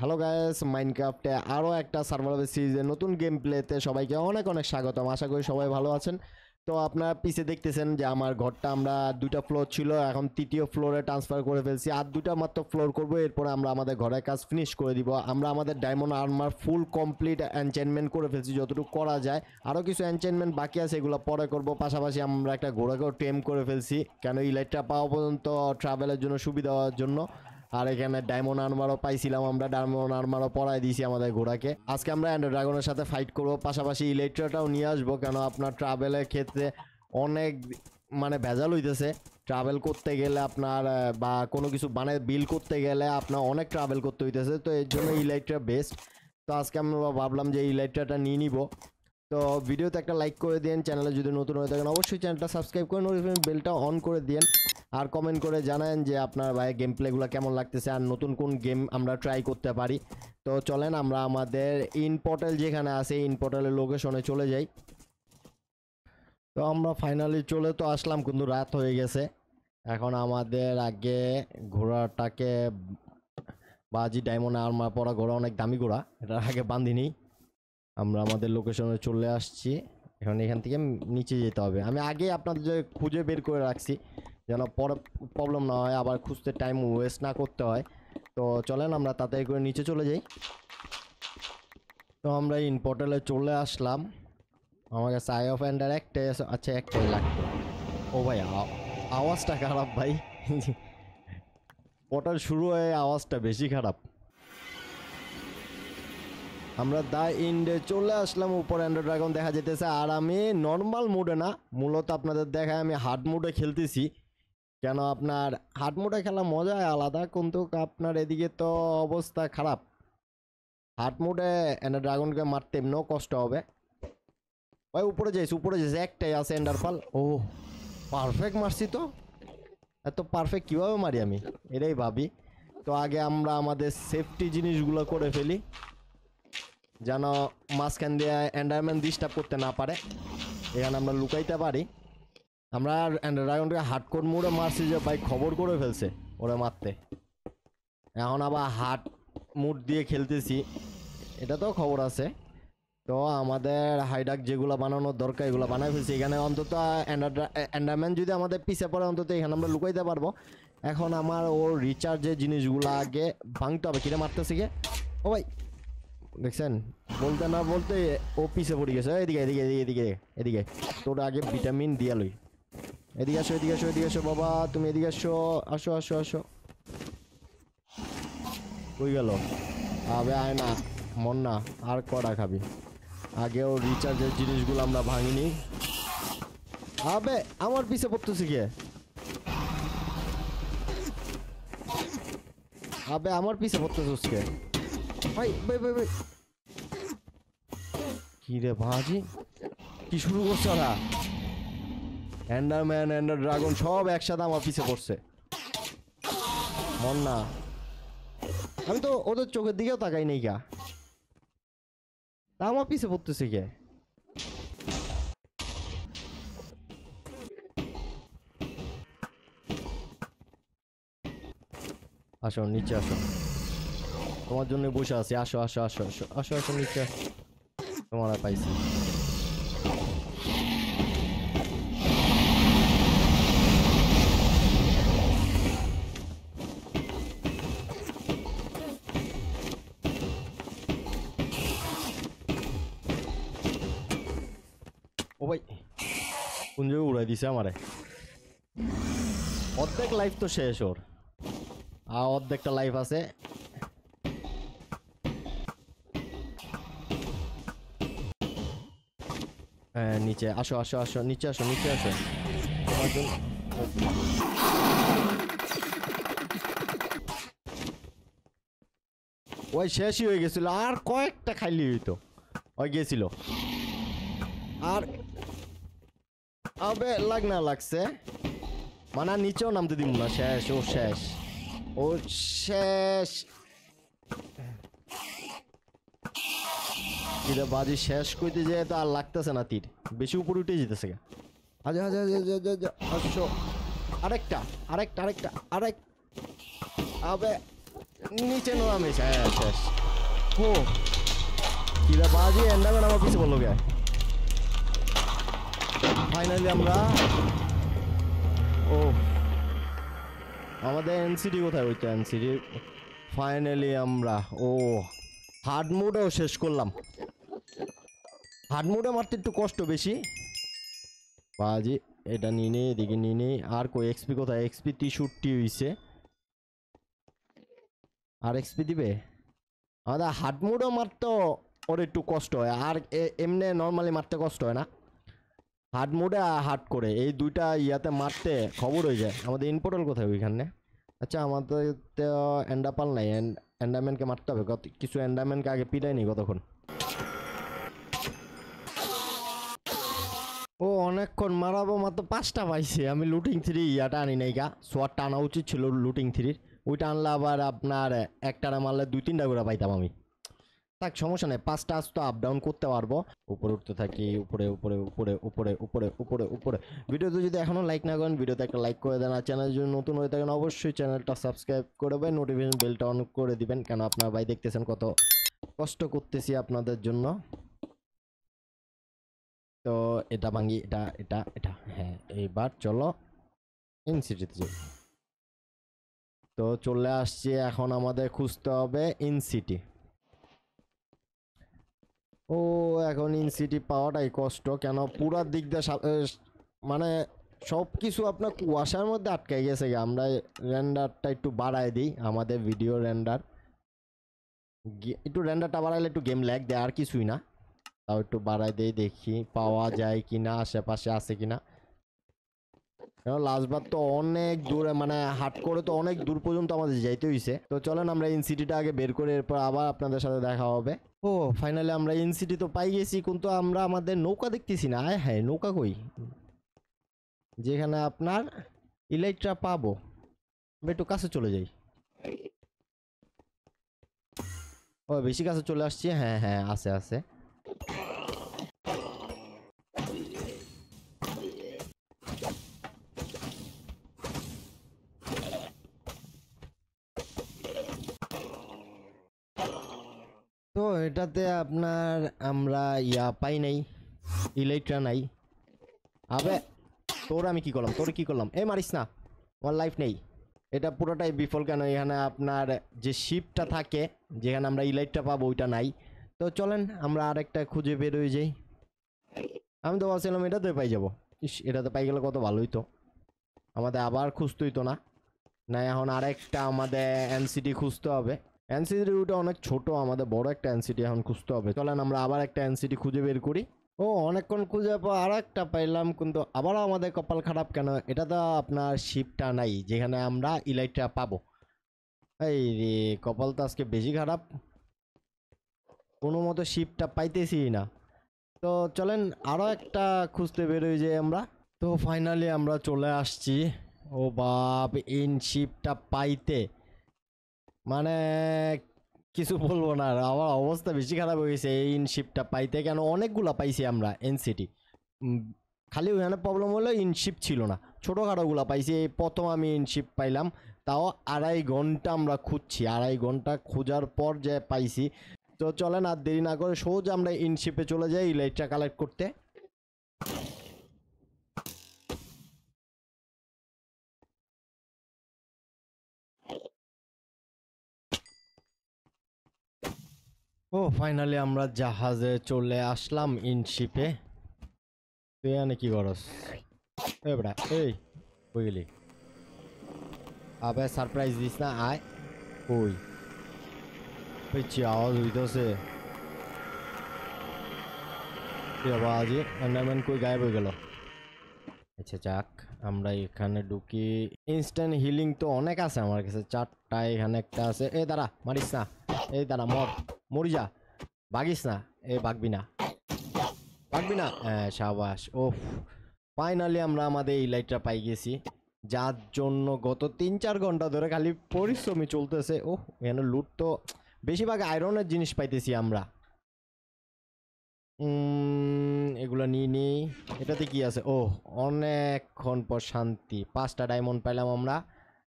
hello guys মাইনক্রাফটে আরও একটা server সিরিজের নতুন গেম প্লেতে সবাইকে অনেক অনেক স্বাগতম আশা করি সবাই ভালো আছেন তো আপনারা পিছিয়ে দেখতেছেন যে আমার ঘরটা আমরা দুটা ফ্লোর ছিল এখন তৃতীয় ফ্লোরে ট্রান্সফার করে ফেলছি আর দুটা মাত্র ফ্লোর করব এরপর আমরা আমাদের ঘরের কাজ ফিনিশ করে দিব আমরা আমাদের diamond armour full complete enchantment করে ফেলছি যতটুকু করা যায় আরও কিছু অ্যানচেনমেন্ট বাকি আছে এগুলো পরে করব পাশাপাশি আমরা একটা ঘোড়াকেও টেম করে ফেলছি কেন ইলাইটটা পাওয়া পর্যন্ত ট্রাভেলের জন্য সুবিধা হওয়ার জন্য আর এখানে ডায়মন্ড আর্মারও পাইছিলাম আমরা ডায়মন্ড আর্মারও পড়াই দিয়েছি আমাদের ঘোড়াকে আজকে আমরা অ্যান্ড্রো ড্রাগনের সাথে ফাইট করব পাশাপাশি ইলেকট্রাটাও নিয়ে আসবো কেন আপনার ট্রাভেলের ক্ষেত্রে অনেক মানে ভেজাল হইতেছে ট্রাভেল করতে গেলে আপনার বা কোনো কিছু মানে বিল করতে গেলে আপনার অনেক ট্রাভেল করতে হইতেছে তো এর জন্য ইলেকট্রা বেস্ট তো আজকে আমরা ভাবলাম যে ইলেকট্রাটা নিয়ে নিব তো ভিডিওতে একটা লাইক করে দিন চ্যানেলে যদি নতুন হয়ে থাকেন অবশ্যই চ্যানেলটা সাবস্ক্রাইব করে নোটিফিকেশন বেলটা অন করে দিন আর কমেন্ট করে জানান যে আপনার ভাই গেম প্লেগুলো কেমন লাগতেছে আর নতুন কোন গেম আমরা ট্রাই করতে পারি তো চলেন আমরা আমাদের ইন পোর্টাল যেখানে আছে ইন পোর্টালের লোকেশনে চলে যাই তো আমরা ফাইনালি চলে তো আসলাম কিন্তু রাত হয়ে গেছে এখন আমাদের আগে ঘোড়াটাকে বাজি ডায়মন্ড আর্মার পরা ঘোড়া অনেক দামি ঘোড়া এটার আগে বাঁধিনি আমরা আমাদের লোকেশনে চলে আসছি এখন এখান থেকে নিচে যেতে হবে আমি আগে আপনাদের খুঁজে বের করে রাখছি যেন পরে প্রবলেম না হয় আবার খুঁজতে টাইম ওয়েস্ট না করতে হয় তো চলেন আমরা তাড়াতাড়ি করে নিচে চলে যাই তো আমরা ইন পোর্টালে চলে আসলাম আমার কাছে আই অফ অ্যান্ডার একটাই আচ্ছা একটাই লাগবে ও ভাই আওয়াজটা খারাপ ভাই পোর্টাল শুরু হয়ে আওয়াজটা বেশি খারাপ আমরা দা ইন্ডে চলে আসলাম উপর অ্যান্ড্রয়েড ড্রাগন দেখা যেতেছে আর আমি নর্মাল মুডে না মূলত আপনাদের দেখায় আমি হার্ড মুডে খেলতেছি কেন আপনার হাটমোটা খেলা মজায় আলাদা কিন্তু আপনার এদিকে তো অবস্থা খারাপ হাটমোটে এনে ড্রাগনকে মারতে এমনিও কষ্ট হবে ভাই উপরে যাইছি উপরে যাইছি একটাই আছে এন্ডারফল ও পারফেক্ট মারছি তো এত পারফেক্ট কীভাবে মারি আমি এটাই ভাবি তো আগে আমরা আমাদের সেফটি জিনিসগুলো করে ফেলি যেন মাঝখান দিয়ে এন্ডারম্যান ডিস্টার্ব করতে না পারে এখানে আমরা লুকাইতে পারি আমরা রায়নকে হাটকোট মুড়ে মারছি যে ভাই খবর করে ফেলছে ওরা মারতে এখন আবার হাট মুড দিয়ে খেলতেছি এটা তো খবর আছে তো আমাদের হাইডাক যেগুলো বানানোর দরকার এগুলো বানাই ফেলছি এখানে অন্তত অ্যান্ডারম্যান যদি আমাদের পিছিয়ে পড়ে অন্তত এখানে আমরা লুকাইতে পারবো এখন আমার ওর রিচার্জের জিনিসগুলো আগে ভাঙতে হবে কিনে মারতেছি গে ও ভাই দেখছেন বলতে না বলতে ও পিছিয়ে পড়ে গেছে এদিকে এদিকে এদিকে এদিকে এদিকে তোর আগে ভিটামিন দিয়ে লই এদিকে আসো এদিকে আসো এদিকে আসো বাবা তুমি এদিকে আসো আসো আসো আসো কই গেল আবে আয় না মন না আর কড়া খাবি আগেও রিচার্জের জিনিসগুলো আমরা ভাঙিনি আবে আমার পিছে পড়তেছি কে আবে আমার পিছে পড়তেছিস কে ভাই ভাই ভাই ভাই কি রে ভাজি কি শুরু করছে ওরা অ্যান্ডারম্যান অ্যান্ডার ড্রাগন সব একসাথে আমার পিছে পড়ছে মন না আমি তো ওদের চোখের দিকেও তাকাই নেই গা আমার পিছে পড়তেছে কে আসো নিচে আসো তোমার জন্য বসে আছি আসো আসো আসো আসো আসো আসো নিচে তোমার পাইছি ও ভাই কোন জায়গায় উড়াই দিছে আমারে অর্ধেক লাইফ তো শেষ ওর আর অর্ধেকটা লাইফ আছে হ্যাঁ নিচে আসো আসো আসো নিচে আসো নিচে আসো ওই শেষই হয়ে গেছিল আর কয়েকটা খাইলি হইতো ওই গেছিল আর আবে লাগ না লাগছে মানে নিচেও নামতে দিব না শেষ ও শেষ ও শেষ তীরে বাজি শেষ করতে যেয়ে তো আর লাগতেছে না তীর বেশি উপরে উঠে যেতেছে গা হাজা হাজা হাজা আরেকটা আরেকটা আরেকটা আরেক আবে নিচে নো নামে শেষ শেষ ও তীরে বাজি এন্ডারম্যান আমার পিছিয়ে বললো গায় ফাইনালি আমরা ও আমাদের এনসিডি কোথায় ওইটা এনসিডি ফাইনালি আমরা ও হার্ড মোডেও শেষ করলাম হার্ড মোডে মারতে একটু কষ্ট বেশি বাজি এটা নিয়ে নেই এদিকে নিয়ে নেই আর কই এক্সপি কোথায় এক্সপি শুটটি হইছে আর এক্সপি দিবে আমাদের হার্ড মোডও মারতে ওর একটু কষ্ট হয় আর এমনি নর্মালি মারতে কষ্ট হয় না হার্ড মোডে হার্ড করে এই দুইটা ইয়াতে মারতে খবর হয়ে যায় আমাদের ইম্পোর্টাল কোথায় ওইখানে আচ্ছা আমাদের তো অ্যান্ডাপাল নাই অ্যান্ডারম্যানকে মারতে হবে কত কিছু অ্যান্ডারম্যানকে আগে পিটাই নি কতক্ষণ ও অনেকক্ষণ মারাবো মাত্র পাঁচটা পাইছে আমি লুটিং থ্রি ইয়াটা আনি নাই গা সোয়ারটা আনা উচিত ছিল লুটিং থ্রির ওইটা আনলে আবার আপনার একটা মারলে দুই তিনটা করে পাইতাম আমি থাক সমস্যা নেই পাঁচটা আস্ত তো আপ ডাউন করতে পারবো উপরে উঠতে থাকি উপরে উপরে উপরে উপরে উপরে উপরে উপরে ভিডিওতে যদি এখনও লাইক না করেন ভিডিওতে একটা লাইক করে দেন আর চ্যানেল যদি নতুন হয়ে থাকেন অবশ্যই চ্যানেলটা সাবস্ক্রাইব করবেন নোটিফিকেশন বেলটা অন করে দিবেন কেন আপনার ভাই দেখতেছেন কত কষ্ট করতেছি আপনাদের জন্য তো এটা ভাঙি এটা এটা এটা হ্যাঁ এইবার চলো ইনসিটিতে চল তো চলে আসছি এখন আমাদের খুঁজতে হবে ইনসিটি ও এখন ইনসিটি পাওয়াটাই কষ্ট কেন পুরো দিক দিয়ে মানে সব কিছু আপনার কুয়াশার মধ্যে আটকে গেছে আমরা র্যান্ডারটা একটু বাড়ায় দিই আমাদের ভিডিও র্যান্ডার একটু রেন্ডারটা বাড়াইলে একটু গেম ল্যাগ দেয় আর কিছুই না তাও একটু বাড়ায় দিই দেখি পাওয়া যায় কি না আশেপাশে আছে কি না কারণ লাস্টবার তো অনেক দূরে মানে হাট করে তো অনেক দূর পর্যন্ত আমাদের যাইতে হয়েছে তো চলেন আমরা ইনসিটিটা আগে বের করে এরপর আবার আপনাদের সাথে দেখা হবে ও ফাইনালি আমরা এনসিটি তো পাই গেছি কিন্তু আমরা আমাদের নৌকা দেখতেছি না আয় হ্যাঁ নৌকা কই যেখানে আপনার ইলাইটটা পাবো একটু কাছে চলে যাই ও বেশি কাছে চলে আসছি হ্যাঁ হ্যাঁ আছে আছে এটাতে আপনার আমরা ইয়া পাই নাই ইলেকট্রা নাই আবে তোর আমি কি করলাম তোর কি করলাম এ মারিস না আমার লাইফ নেই এটা পুরোটাই বিফল কেন এখানে আপনার যে শিপটা থাকে যেখানে আমরা ইলাইটটা পাবো ওইটা নাই তো চলেন আমরা আরেকটা খুঁজে বের হয়ে যাই আমি তো এটা তো পাই যাবো ইস এটাতে পাই গেলে কত ভালোই তো আমাদের আবার খুঁজতে হইতো না না এখন আরেকটা আমাদের এনসিটি খুঁজতে হবে এনসিটির রুটটা অনেক ছোট আমাদের বড় একটা এনসিটি এখন খুঁজতে হবে চলেন আমরা আবার একটা এনসিটি খুঁজে বের করি ও অনেকক্ষণ খুঁজে পর আর একটা পাইলাম কিন্তু আবারও আমাদের কপাল খারাপ কেন এটা তো আপনার শিপটা নাই যেখানে আমরা ইলাইটটা পাবো এই রে কপাল তো আজকে বেশি খারাপ কোনো মতো শিপটা পাইতেছি না তো চলেন আরও একটা খুঁজতে বেরোই যে আমরা তো ফাইনালি আমরা চলে আসছি ও বাপ ইন শিপটা পাইতে মানে কিছু বলবো না আমার অবস্থা বেশি খারাপ হয়ে গেছে এই ইনশিপটা পাইতে কেন অনেকগুলো পাইছি আমরা এনসিটি খালি ওখানে প্রবলেম হলো ইনশিপ ছিল না ছোটোখাটোগুলো পাইছি এই প্রথম আমি ইনশিপ পাইলাম তাও আড়াই ঘন্টা আমরা খুঁজছি আড়াই ঘন্টা খোঁজার পর যে পাইছি তো চলেন আর দেরি না করে সোজ আমরা ইনশিপে চলে যাই ইলাইটটা কালেক্ট করতে ও ফাইনালি আমরা জাহাজে চলে আসলাম ইন শিপে কে এনে কি গরস এবা এ কইলে আবে সারপ্রাইজ দিতে না আই কই পেচাও হই তো সেই কি आवाज এনমেন কই গায়েব হয়ে গেল আচ্ছা জ্যাক আমরা এখানে ঢুকে ইনস্ট্যান্ট হিলিং তো অনেক আছে আমার কাছে চারটা এখানে একটা আছে এদারা মারিসা এদারা মর মরি যা বাগিস না এ বাগবি না বাগবি না হ্যাঁ সাবাস ও ফাইনালি আমরা আমাদের এই লাইটটা পাই গেছি যার জন্য গত তিন চার ঘন্টা ধরে খালি পরিশ্রমী চলতেছে ও এখানে লুট তো বেশিরভাগ আয়রনের জিনিস পাইতেছি আমরা এগুলো নিয়ে নিই এটাতে কি আছে ও অনেকক্ষণ পর শান্তি পাঁচটা ডায়মন্ড পাইলাম আমরা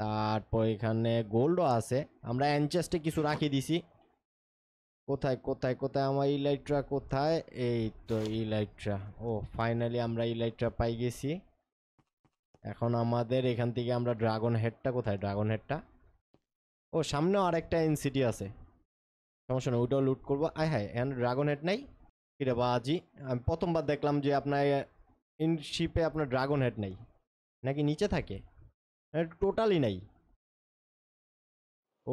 তারপর এখানে গোল্ডও আছে আমরা অ্যানচেস্টে কিছু রাখিয়ে দিছি কোথায় কোথায় কোথায় আমার ইলাইট্রা কোথায় এই তো ইলাইট্রা ও ফাইনালি আমরা ইলাইট্রা পাই গেছি এখন আমাদের এখান থেকে আমরা ড্রাগন হেডটা কোথায় ড্রাগন হেডটা ও সামনে আরেকটা এনসিটি আছে সমস্যা নেই ওইটাও লুট করবো আয় হ্যাঁ এখানে ড্রাগন হেড নাই কিরে বাজি আমি প্রথমবার দেখলাম যে আপনার ইনশিপে আপনার ড্রাগন হেড নাই নাকি নিচে থাকে টোটালি নাই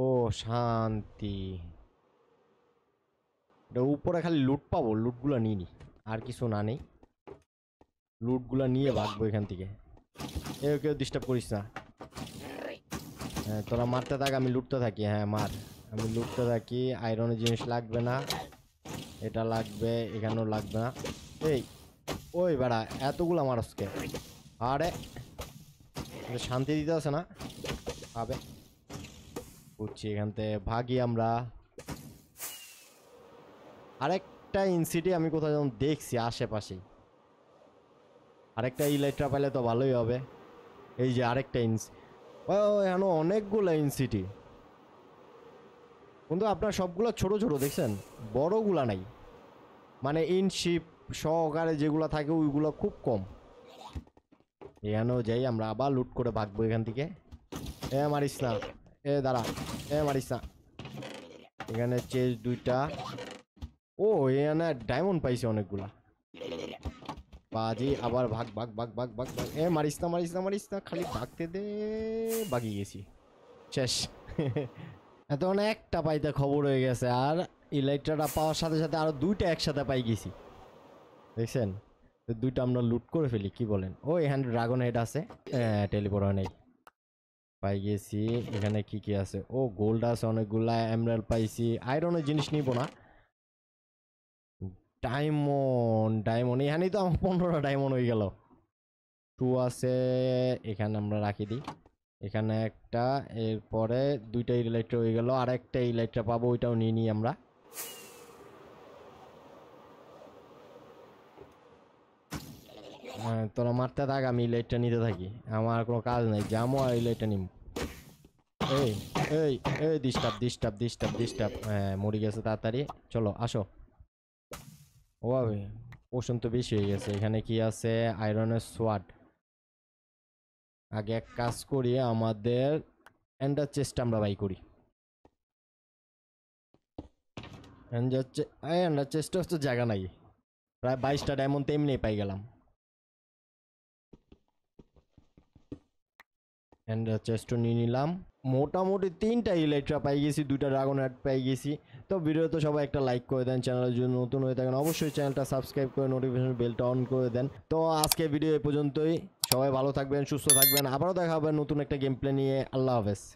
ও শান্তি এটা উপরে খালি লুট পাবো লুটগুলো নিয়ে নি আর কিছু না নেই লুটগুলো নিয়ে ভাগবো এখান থেকে এও কেউ ডিস্টার্ব করিস না হ্যাঁ তোরা মারতে থাক আমি লুটতে থাকি হ্যাঁ মার আমি লুটতে থাকি আয়রনের জিনিস লাগবে না এটা লাগবে এখানেও লাগবে না এই ওই বেড়া এতগুলো আমার আজকে আরে শান্তি দিতে আছে না পাবে বুঝছি এখান থেকে ভাগি আমরা আরেকটা ইনসিটি আমি কোথাও যেমন দেখছি আশেপাশে আরেকটা ইলেকট্রা পেলে তো ভালোই হবে এই যে আরেকটা ইনস ও এখানে অনেকগুলো ইনসিটি কিন্তু আপনার সবগুলো ছোট ছোট দেখছেন বড়গুলা নাই মানে ইনশিপ সহকারে যেগুলো থাকে ওইগুলো খুব কম এখানেও যাই আমরা আবার লুট করে ভাগবো এখান থেকে এ মারিস না এ দাঁড়া এ মারিস না এখানে চেস দুইটা ও এখানে ডায়মন্ড পাইছে অনেকগুলা বাজে আবার ভাগ ভাগ ভাগ ভাগ ভাগ ভাগ এ মারিস না মারিস না মারিস না খালি ভাগতে দে বাগিয়ে গেছি শেষ এতক্ষণ একটা পাইতে খবর হয়ে গেছে আর ইলেকট্রাটা পাওয়ার সাথে সাথে আরও দুইটা একসাথে পাই গেছি দেখছেন দুইটা আমরা লুট করে ফেলি কি বলেন ও এখানে ড্রাগন হেড আছে টেলিপোর্ট অনেক পাই গেছি এখানে কি কি আছে ও গোল্ড আছে অনেকগুলা এমরাল পাইছি আয়রনের জিনিস নিব না ডায়মন্ড ডায়মন্ড এখানেই তো আমার পনেরোটা ডায়মন্ড হয়ে গেল টু আছে এখানে আমরা রাখি দিই এখানে একটা এরপরে দুইটা ইলেকট্রা হয়ে গেল আর একটা ইলেকট্রা পাবো ওইটাও নিয়ে নিই আমরা হ্যাঁ, তোরা মারতে থাক আমি ইলাইটটা নিতে থাকি আমার কোনো কাজ নাই জামো আর ইলাইটটা নিম এই এই এই ডিস্টার্ব ডিস্টার্ব ডিস্টার্ব ডিস্টার্ব হ্যাঁ মরে গেছে তাড়াতাড়ি চলো আসো ওভাবে পোষণ তো বেশি হয়ে গেছে এখানে কি আছে আয়রনের সোয়াট আগে এক কাজ করি আমাদের অ্যান্ডার চেস্টটা আমরা বাই করি অ্যান্ডার অ্যান্ডার চেস্টে হচ্ছে জায়গা নাই প্রায় বাইশটা ডায়মন্ড তেমনি পাই গেলাম অ্যান্ডার চেস্টও নিয়ে নিলাম মোটামুটি তিনটা ইলেকট্রা পাই গেছি দুইটা ড্রাগন হ্যাড পাই গেছি তো ভিডিওতে সবাই একটা লাইক করে দেন চ্যানেলের জন্য নতুন হয়ে থাকেন অবশ্যই চ্যানেলটা সাবস্ক্রাইব করে নোটিফিকেশন বেলটা অন করে দেন তো আজকে ভিডিও এ পর্যন্তই সবাই ভালো থাকবেন সুস্থ থাকবেন আবারও দেখা হবে নতুন একটা গেম প্লে নিয়ে আল্লাহ হাফেজ